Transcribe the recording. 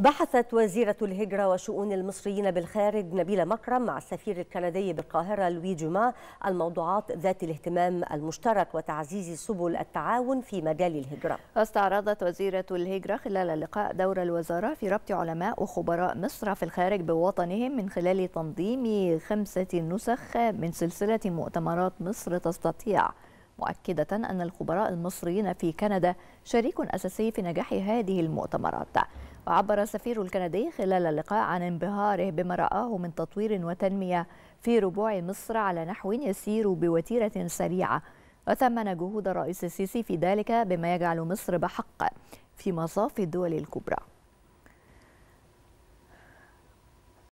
بحثت وزيرة الهجرة وشؤون المصريين بالخارج نبيلة مكرم مع السفير الكندي بالقاهرة لوي جوما الموضوعات ذات الاهتمام المشترك وتعزيز سبل التعاون في مجال الهجرة استعرضت وزيرة الهجرة خلال اللقاء دور الوزارة في ربط علماء وخبراء مصر في الخارج بوطنهم من خلال تنظيم خمسة نسخ من سلسلة مؤتمرات مصر تستطيع مؤكدة أن الخبراء المصريين في كندا شريك أساسي في نجاح هذه المؤتمرات وعبر السفير الكندي خلال اللقاء عن انبهاره بما رآه من تطوير وتنمية في ربوع مصر على نحو يسير بوتيرة سريعة وثمن جهود الرئيس السيسي في ذلك بما يجعل مصر بحق في مصاف الدول الكبرى